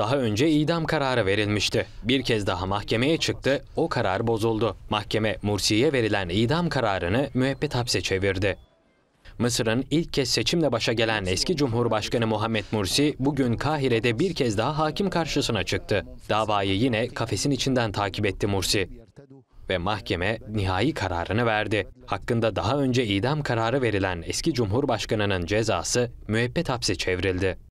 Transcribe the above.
Daha önce idam kararı verilmişti. Bir kez daha mahkemeye çıktı, o karar bozuldu. Mahkeme Mursi'ye verilen idam kararını müebbet hapse çevirdi. Mısır'ın ilk kez seçimle başa gelen eski Cumhurbaşkanı Muhammed Mursi bugün Kahire'de bir kez daha hakim karşısına çıktı. Davayı yine kafesin içinden takip etti Mursi ve mahkeme nihai kararını verdi. Hakkında daha önce idam kararı verilen eski Cumhurbaşkanının cezası müebbet hapse çevrildi.